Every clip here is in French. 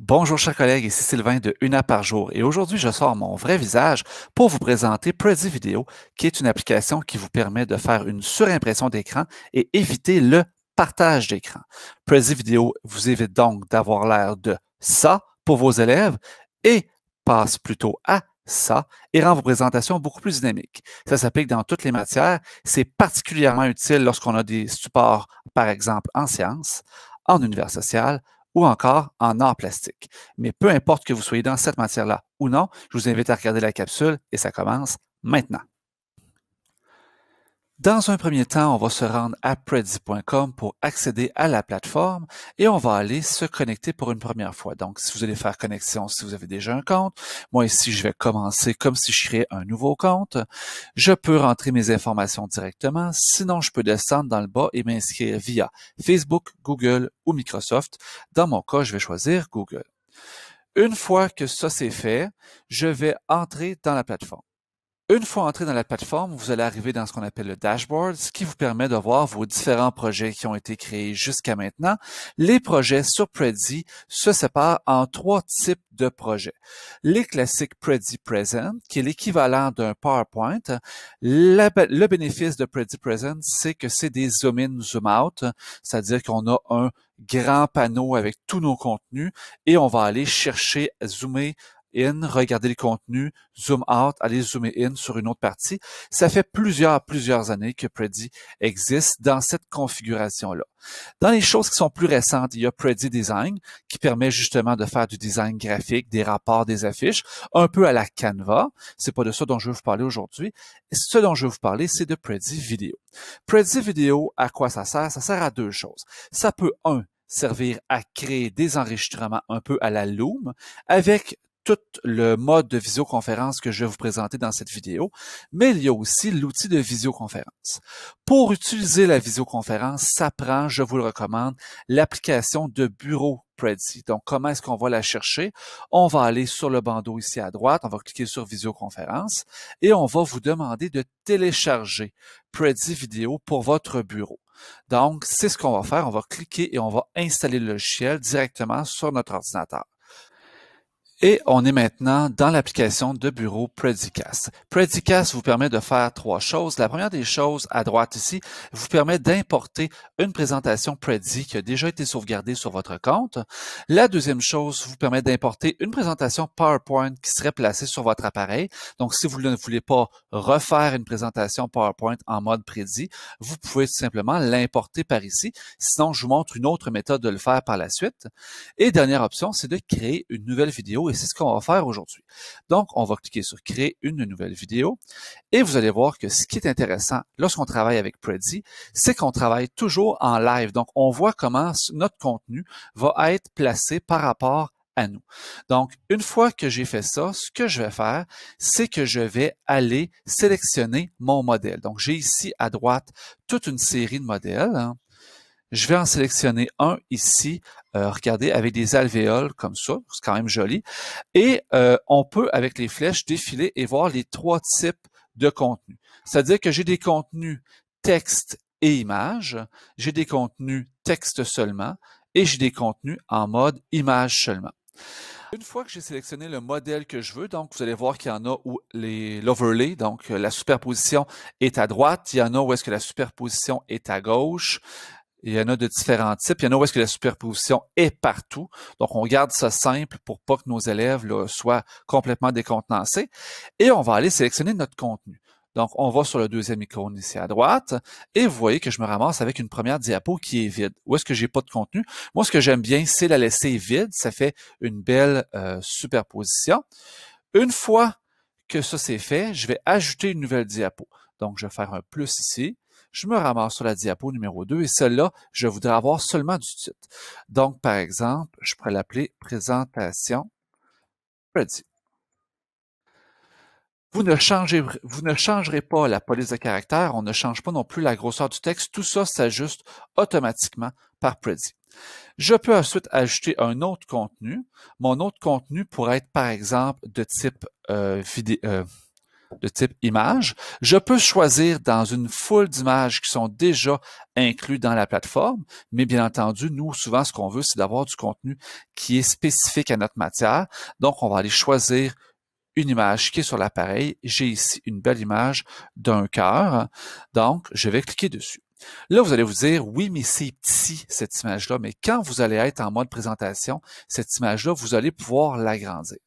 Bonjour chers collègues, ici Sylvain de Une Una par jour et aujourd'hui je sors mon vrai visage pour vous présenter Prezi Video qui est une application qui vous permet de faire une surimpression d'écran et éviter le partage d'écran. Prezi Video vous évite donc d'avoir l'air de ça pour vos élèves et passe plutôt à ça et rend vos présentations beaucoup plus dynamiques. Ça s'applique dans toutes les matières. C'est particulièrement utile lorsqu'on a des supports, par exemple, en sciences, en univers social ou encore en art plastique. Mais peu importe que vous soyez dans cette matière-là ou non, je vous invite à regarder la capsule et ça commence maintenant. Dans un premier temps, on va se rendre à predi.com pour accéder à la plateforme et on va aller se connecter pour une première fois. Donc, si vous allez faire connexion, si vous avez déjà un compte, moi ici, je vais commencer comme si je créais un nouveau compte. Je peux rentrer mes informations directement, sinon je peux descendre dans le bas et m'inscrire via Facebook, Google ou Microsoft. Dans mon cas, je vais choisir Google. Une fois que ça c'est fait, je vais entrer dans la plateforme. Une fois entré dans la plateforme, vous allez arriver dans ce qu'on appelle le dashboard, ce qui vous permet de voir vos différents projets qui ont été créés jusqu'à maintenant. Les projets sur Prezi se séparent en trois types de projets. Les classiques Prezi Present, qui est l'équivalent d'un PowerPoint. le bénéfice de Prezi Present, c'est que c'est des zoom-in, zoom-out, c'est-à-dire qu'on a un grand panneau avec tous nos contenus et on va aller chercher, zoomer in, regarder les contenus, zoom out, aller zoomer in sur une autre partie. Ça fait plusieurs, plusieurs années que Predi existe dans cette configuration-là. Dans les choses qui sont plus récentes, il y a Predi Design qui permet justement de faire du design graphique, des rapports, des affiches, un peu à la Canva. C'est pas de ça dont je veux vous parler aujourd'hui. Ce dont je veux vous parler, c'est de Predi Vidéo. Predi Vidéo, à quoi ça sert? Ça sert à deux choses. Ça peut, un, servir à créer des enregistrements un peu à la loom avec tout le mode de visioconférence que je vais vous présenter dans cette vidéo, mais il y a aussi l'outil de visioconférence. Pour utiliser la visioconférence, ça prend, je vous le recommande, l'application de bureau Prezi. Donc, comment est-ce qu'on va la chercher? On va aller sur le bandeau ici à droite, on va cliquer sur visioconférence et on va vous demander de télécharger Prezi Vidéo pour votre bureau. Donc, c'est ce qu'on va faire. On va cliquer et on va installer le logiciel directement sur notre ordinateur. Et on est maintenant dans l'application de bureau Predicast. Predicast vous permet de faire trois choses. La première des choses à droite ici vous permet d'importer une présentation Predi qui a déjà été sauvegardée sur votre compte. La deuxième chose vous permet d'importer une présentation PowerPoint qui serait placée sur votre appareil. Donc, si vous ne voulez pas refaire une présentation PowerPoint en mode Predi, vous pouvez tout simplement l'importer par ici. Sinon, je vous montre une autre méthode de le faire par la suite. Et dernière option, c'est de créer une nouvelle vidéo et c'est ce qu'on va faire aujourd'hui. Donc, on va cliquer sur créer une nouvelle vidéo et vous allez voir que ce qui est intéressant lorsqu'on travaille avec Prezi, c'est qu'on travaille toujours en live. Donc, on voit comment notre contenu va être placé par rapport à nous. Donc, une fois que j'ai fait ça, ce que je vais faire, c'est que je vais aller sélectionner mon modèle. Donc, j'ai ici à droite toute une série de modèles. Hein. Je vais en sélectionner un ici, euh, regardez, avec des alvéoles comme ça, c'est quand même joli. Et euh, on peut, avec les flèches, défiler et voir les trois types de contenus. C'est-à-dire que j'ai des contenus texte et image, j'ai des contenus texte seulement et j'ai des contenus en mode image seulement. Une fois que j'ai sélectionné le modèle que je veux, donc vous allez voir qu'il y en a où l'overlay, donc euh, la superposition est à droite, il y en a où est-ce que la superposition est à gauche, il y en a de différents types. Il y en a où est-ce que la superposition est partout. Donc, on garde ça simple pour pas que nos élèves soient complètement décontenancés. Et on va aller sélectionner notre contenu. Donc, on va sur le deuxième icône ici à droite et vous voyez que je me ramasse avec une première diapo qui est vide. Où est-ce que j'ai pas de contenu? Moi, ce que j'aime bien, c'est la laisser vide. Ça fait une belle euh, superposition. Une fois que ça c'est fait, je vais ajouter une nouvelle diapo. Donc, je vais faire un plus ici je me ramasse sur la diapo numéro 2 et celle-là, je voudrais avoir seulement du titre. Donc, par exemple, je pourrais l'appeler présentation Ready. Vous ne, changez, vous ne changerez pas la police de caractère, on ne change pas non plus la grosseur du texte, tout ça s'ajuste automatiquement par Prezi. Je peux ensuite ajouter un autre contenu. Mon autre contenu pourrait être par exemple de type euh, vidéo, euh, de type image, je peux choisir dans une foule d'images qui sont déjà inclus dans la plateforme, mais bien entendu, nous, souvent, ce qu'on veut, c'est d'avoir du contenu qui est spécifique à notre matière. Donc, on va aller choisir une image qui est sur l'appareil. J'ai ici une belle image d'un cœur. Donc, je vais cliquer dessus. Là, vous allez vous dire, oui, mais c'est petit, cette image-là, mais quand vous allez être en mode présentation, cette image-là, vous allez pouvoir l'agrandir.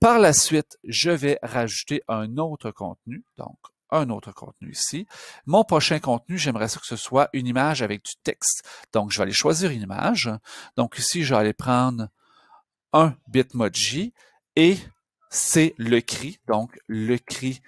Par la suite, je vais rajouter un autre contenu, donc un autre contenu ici. Mon prochain contenu, j'aimerais que ce soit une image avec du texte. Donc, je vais aller choisir une image. Donc ici, je vais aller prendre un Bitmoji et c'est le cri, donc le cri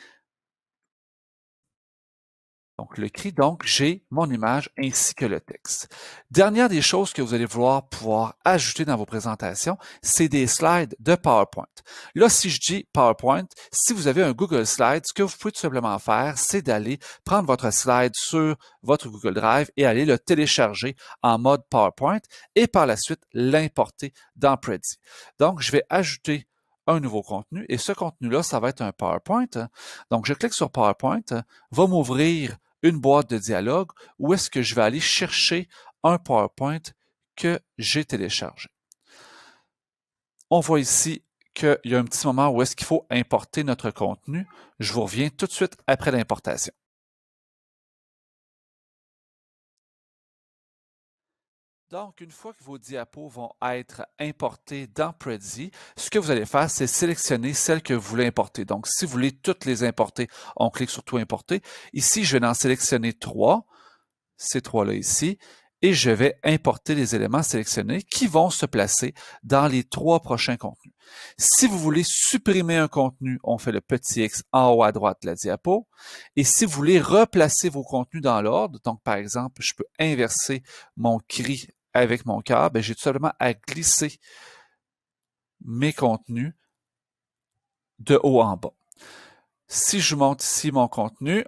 donc, le cri, donc, j'ai mon image ainsi que le texte. Dernière des choses que vous allez vouloir pouvoir ajouter dans vos présentations, c'est des slides de PowerPoint. Là, si je dis PowerPoint, si vous avez un Google Slide, ce que vous pouvez tout simplement faire, c'est d'aller prendre votre slide sur votre Google Drive et aller le télécharger en mode PowerPoint et par la suite l'importer dans Prezi. Donc, je vais ajouter un nouveau contenu, et ce contenu-là, ça va être un PowerPoint. Donc, je clique sur PowerPoint, va m'ouvrir une boîte de dialogue où est-ce que je vais aller chercher un PowerPoint que j'ai téléchargé. On voit ici qu'il y a un petit moment où est-ce qu'il faut importer notre contenu. Je vous reviens tout de suite après l'importation. Donc, une fois que vos diapos vont être importés dans Prezi, ce que vous allez faire, c'est sélectionner celles que vous voulez importer. Donc, si vous voulez toutes les importer, on clique sur tout importer. Ici, je vais en sélectionner trois, ces trois-là ici, et je vais importer les éléments sélectionnés qui vont se placer dans les trois prochains contenus. Si vous voulez supprimer un contenu, on fait le petit X en haut à droite de la diapo. Et si vous voulez replacer vos contenus dans l'ordre, donc par exemple, je peux inverser mon cri avec mon cœur, ben, j'ai tout simplement à glisser mes contenus de haut en bas. Si je monte ici mon contenu,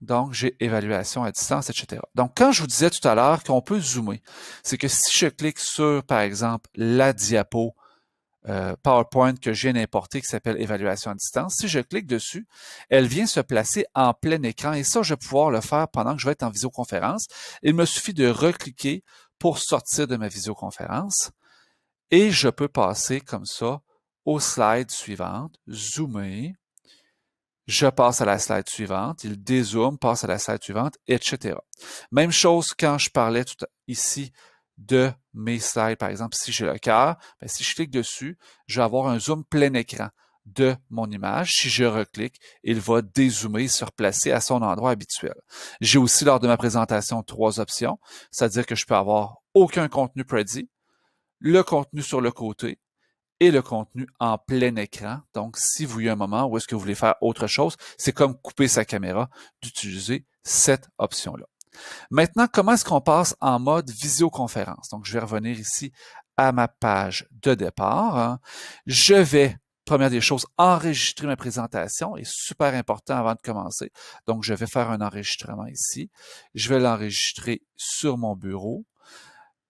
donc j'ai évaluation à distance, etc. Donc quand je vous disais tout à l'heure qu'on peut zoomer, c'est que si je clique sur, par exemple, la diapo euh, PowerPoint que j'ai viens qui s'appelle évaluation à distance, si je clique dessus, elle vient se placer en plein écran et ça, je vais pouvoir le faire pendant que je vais être en visioconférence. Il me suffit de recliquer pour sortir de ma visioconférence. Et je peux passer comme ça au slide suivante zoomer, je passe à la slide suivante, il dézoome, passe à la slide suivante, etc. Même chose quand je parlais tout ici de mes slides, par exemple, si j'ai le cœur, ben, si je clique dessus, je vais avoir un zoom plein écran de mon image. Si je reclique, il va dézoomer, se replacer à son endroit habituel. J'ai aussi, lors de ma présentation, trois options, c'est-à-dire que je peux avoir aucun contenu prédit, le contenu sur le côté et le contenu en plein écran. Donc, si vous a un moment où est-ce que vous voulez faire autre chose, c'est comme couper sa caméra d'utiliser cette option-là. Maintenant, comment est-ce qu'on passe en mode visioconférence? Donc, je vais revenir ici à ma page de départ. Hein. Je vais première des choses, enregistrer ma présentation est super important avant de commencer. Donc, je vais faire un enregistrement ici. Je vais l'enregistrer sur mon bureau.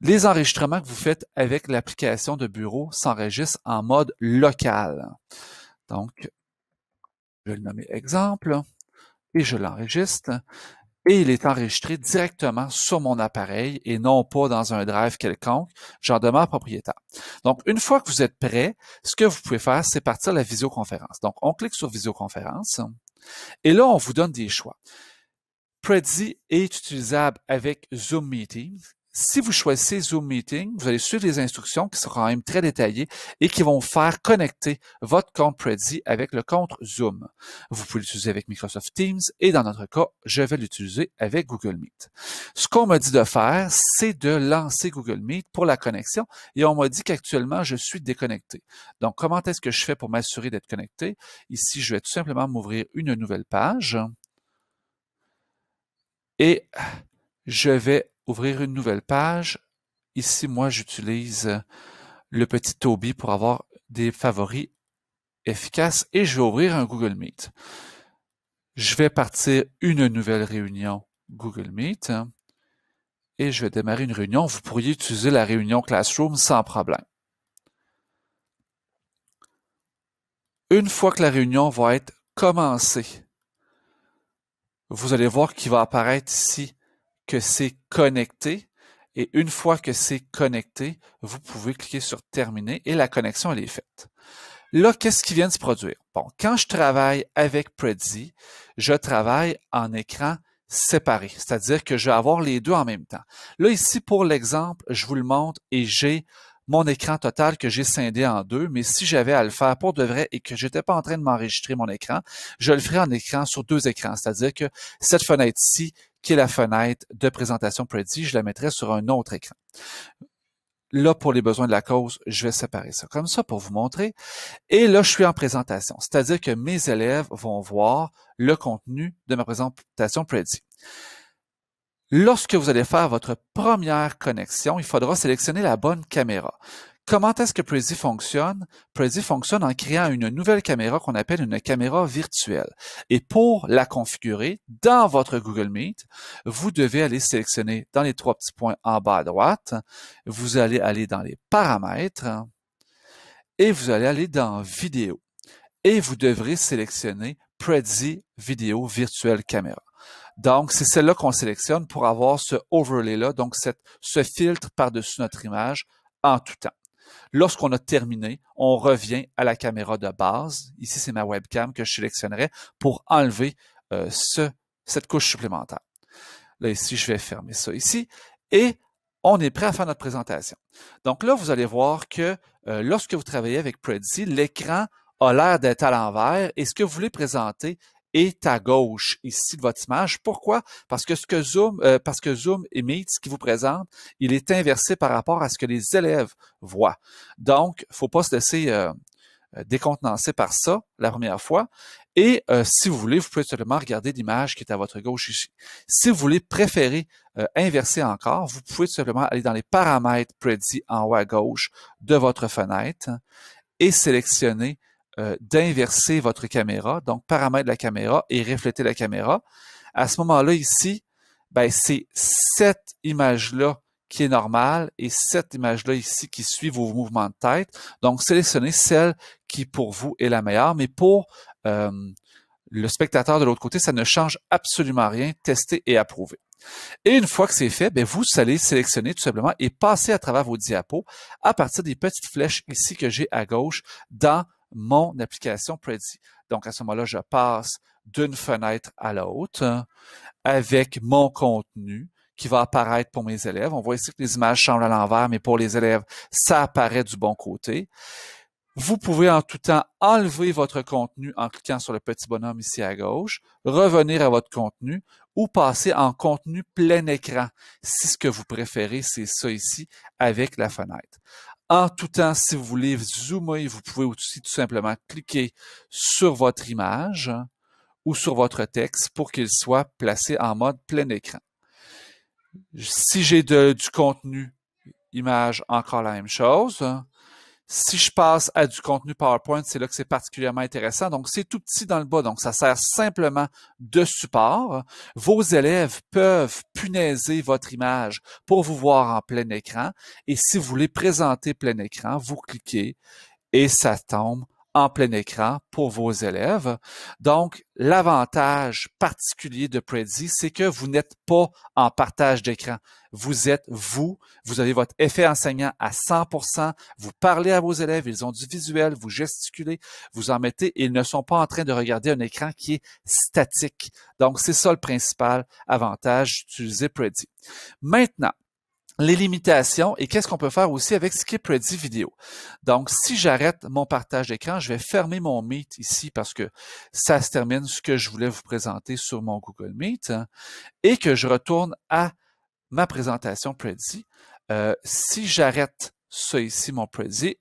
Les enregistrements que vous faites avec l'application de bureau s'enregistrent en mode local. Donc, je vais le nommer exemple et je l'enregistre et il est enregistré directement sur mon appareil et non pas dans un drive quelconque. J'en demande propriétaire. Donc, une fois que vous êtes prêt, ce que vous pouvez faire, c'est partir à la visioconférence. Donc, on clique sur visioconférence et là, on vous donne des choix. Prezi est utilisable avec Zoom Meetings si vous choisissez Zoom Meeting, vous allez suivre les instructions qui seront quand même très détaillées et qui vont faire connecter votre compte Prezi avec le compte Zoom. Vous pouvez l'utiliser avec Microsoft Teams et dans notre cas, je vais l'utiliser avec Google Meet. Ce qu'on m'a dit de faire, c'est de lancer Google Meet pour la connexion et on m'a dit qu'actuellement, je suis déconnecté. Donc, comment est-ce que je fais pour m'assurer d'être connecté? Ici, je vais tout simplement m'ouvrir une nouvelle page et je vais ouvrir une nouvelle page. Ici, moi, j'utilise euh, le petit Toby pour avoir des favoris efficaces et je vais ouvrir un Google Meet. Je vais partir une nouvelle réunion Google Meet hein, et je vais démarrer une réunion. Vous pourriez utiliser la réunion Classroom sans problème. Une fois que la réunion va être commencée, vous allez voir qu'il va apparaître ici que c'est connecté. Et une fois que c'est connecté, vous pouvez cliquer sur Terminer et la connexion, elle est faite. Là, qu'est-ce qui vient de se produire? Bon, quand je travaille avec Prezi, je travaille en écran séparé, c'est-à-dire que je vais avoir les deux en même temps. Là, ici, pour l'exemple, je vous le montre et j'ai mon écran total que j'ai scindé en deux, mais si j'avais à le faire pour de vrai et que j'étais pas en train de m'enregistrer mon écran, je le ferais en écran sur deux écrans, c'est-à-dire que cette fenêtre-ci qui est la fenêtre de présentation Prezi. Je la mettrai sur un autre écran. Là, pour les besoins de la cause, je vais séparer ça comme ça pour vous montrer. Et là, je suis en présentation, c'est-à-dire que mes élèves vont voir le contenu de ma présentation Prezi. Lorsque vous allez faire votre première connexion, il faudra sélectionner la bonne caméra. Comment est-ce que Prezi fonctionne? Prezi fonctionne en créant une nouvelle caméra qu'on appelle une caméra virtuelle. Et pour la configurer dans votre Google Meet, vous devez aller sélectionner dans les trois petits points en bas à droite. Vous allez aller dans les paramètres et vous allez aller dans vidéo. Et vous devrez sélectionner Prezi vidéo virtuelle caméra. Donc, c'est celle-là qu'on sélectionne pour avoir ce overlay-là, donc ce filtre par-dessus notre image en tout temps. Lorsqu'on a terminé, on revient à la caméra de base. Ici, c'est ma webcam que je sélectionnerai pour enlever euh, cette couche supplémentaire. Là, ici, je vais fermer ça ici. Et on est prêt à faire notre présentation. Donc là, vous allez voir que euh, lorsque vous travaillez avec Prezi, l'écran a l'air d'être à l'envers et ce que vous voulez présenter est à gauche ici de votre image. Pourquoi? Parce que ce que Zoom, euh, parce que Zoom ce qu'il vous présente, il est inversé par rapport à ce que les élèves voient. Donc, faut pas se laisser euh, euh, décontenancer par ça la première fois. Et si vous voulez, vous pouvez seulement regarder l'image qui est à votre gauche ici. Si vous voulez préférer inverser encore, vous pouvez simplement aller dans les paramètres prédits en haut à gauche de votre fenêtre et sélectionner euh, d'inverser votre caméra, donc paramètre la caméra et refléter la caméra. À ce moment-là, ici, ben, c'est cette image-là qui est normale et cette image-là ici qui suit vos mouvements de tête. Donc, sélectionnez celle qui pour vous est la meilleure, mais pour euh, le spectateur de l'autre côté, ça ne change absolument rien. Testez et approuvez. Et une fois que c'est fait, ben, vous allez sélectionner tout simplement et passer à travers vos diapos à partir des petites flèches ici que j'ai à gauche dans mon application Prezi. Donc, à ce moment-là, je passe d'une fenêtre à l'autre avec mon contenu qui va apparaître pour mes élèves. On voit ici que les images changent à l'envers, mais pour les élèves, ça apparaît du bon côté. Vous pouvez en tout temps enlever votre contenu en cliquant sur le petit bonhomme ici à gauche, revenir à votre contenu ou passer en contenu plein écran, si ce que vous préférez, c'est ça ici, avec la fenêtre. En tout temps, si vous voulez zoomer, vous pouvez aussi tout simplement cliquer sur votre image ou sur votre texte pour qu'il soit placé en mode plein écran. Si j'ai du contenu image, encore la même chose. Si je passe à du contenu PowerPoint, c'est là que c'est particulièrement intéressant. Donc, c'est tout petit dans le bas. Donc, ça sert simplement de support. Vos élèves peuvent punaiser votre image pour vous voir en plein écran. Et si vous voulez présenter plein écran, vous cliquez et ça tombe en plein écran pour vos élèves. Donc, l'avantage particulier de Prezi, c'est que vous n'êtes pas en partage d'écran. Vous êtes vous, vous avez votre effet enseignant à 100%, vous parlez à vos élèves, ils ont du visuel, vous gesticulez, vous en mettez, ils ne sont pas en train de regarder un écran qui est statique. Donc, c'est ça le principal avantage d'utiliser Prezi. Maintenant, les limitations et qu'est-ce qu'on peut faire aussi avec Skip Ready Vidéo. Donc, si j'arrête mon partage d'écran, je vais fermer mon Meet ici parce que ça se termine ce que je voulais vous présenter sur mon Google Meet hein, et que je retourne à ma présentation Prezi. Euh, si j'arrête ça ici, mon Prezi,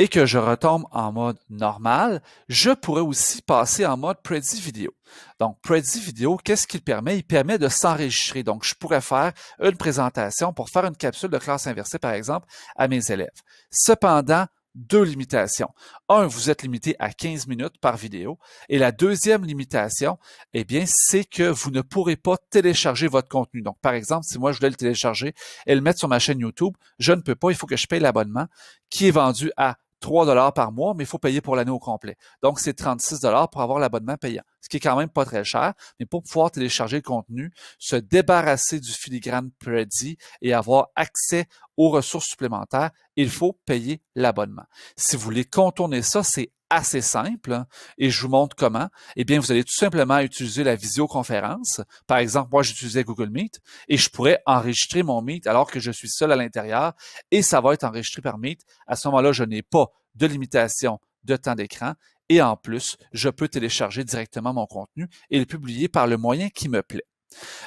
et que je retombe en mode normal, je pourrais aussi passer en mode Prezi Video. Donc, Prezi Video, qu'est-ce qu'il permet? Il permet de s'enregistrer. Donc, je pourrais faire une présentation pour faire une capsule de classe inversée, par exemple, à mes élèves. Cependant, deux limitations. Un, vous êtes limité à 15 minutes par vidéo. Et la deuxième limitation, eh bien, c'est que vous ne pourrez pas télécharger votre contenu. Donc, par exemple, si moi je voulais le télécharger et le mettre sur ma chaîne YouTube, je ne peux pas. Il faut que je paye l'abonnement qui est vendu à 3 dollars par mois, mais il faut payer pour l'année au complet. Donc, c'est 36 dollars pour avoir l'abonnement payant qui est quand même pas très cher, mais pour pouvoir télécharger le contenu, se débarrasser du filigrane Prezi et avoir accès aux ressources supplémentaires, il faut payer l'abonnement. Si vous voulez contourner ça, c'est assez simple hein, et je vous montre comment. Eh bien, vous allez tout simplement utiliser la visioconférence. Par exemple, moi, j'utilisais Google Meet et je pourrais enregistrer mon Meet alors que je suis seul à l'intérieur et ça va être enregistré par Meet. À ce moment-là, je n'ai pas de limitation de temps d'écran et en plus, je peux télécharger directement mon contenu et le publier par le moyen qui me plaît.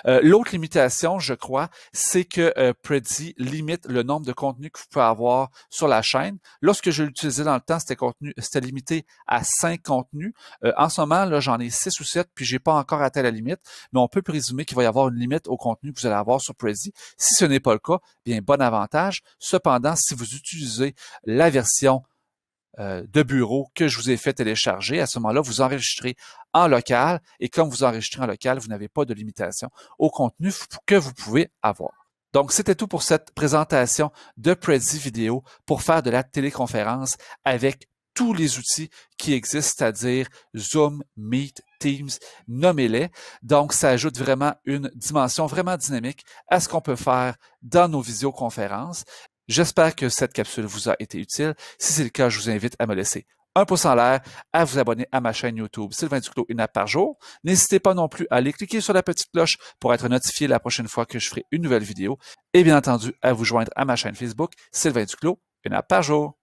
Euh, l'autre limitation, je crois, c'est que euh, Prezi limite le nombre de contenus que vous pouvez avoir sur la chaîne. Lorsque je l'utilisais dans le temps, c'était limité à cinq contenus. Euh, en ce moment, là, j'en ai six ou sept, puis j'ai pas encore atteint la limite, mais on peut présumer qu'il va y avoir une limite au contenu que vous allez avoir sur Prezi. Si ce n'est pas le cas, bien bon avantage. Cependant, si vous utilisez la version euh, de bureau que je vous ai fait télécharger. À ce moment-là, vous enregistrez en local et comme vous enregistrez en local, vous n'avez pas de limitation au contenu que vous pouvez avoir. Donc, c'était tout pour cette présentation de Prezi Vidéo pour faire de la téléconférence avec tous les outils qui existent, c'est-à-dire Zoom, Meet, Teams, nommez-les. Donc, ça ajoute vraiment une dimension vraiment dynamique à ce qu'on peut faire dans nos visioconférences. J'espère que cette capsule vous a été utile. Si c'est le cas, je vous invite à me laisser un pouce en l'air, à vous abonner à ma chaîne YouTube Sylvain Duclos, une app par jour. N'hésitez pas non plus à aller cliquer sur la petite cloche pour être notifié la prochaine fois que je ferai une nouvelle vidéo. Et bien entendu, à vous joindre à ma chaîne Facebook Sylvain Duclos, une app par jour.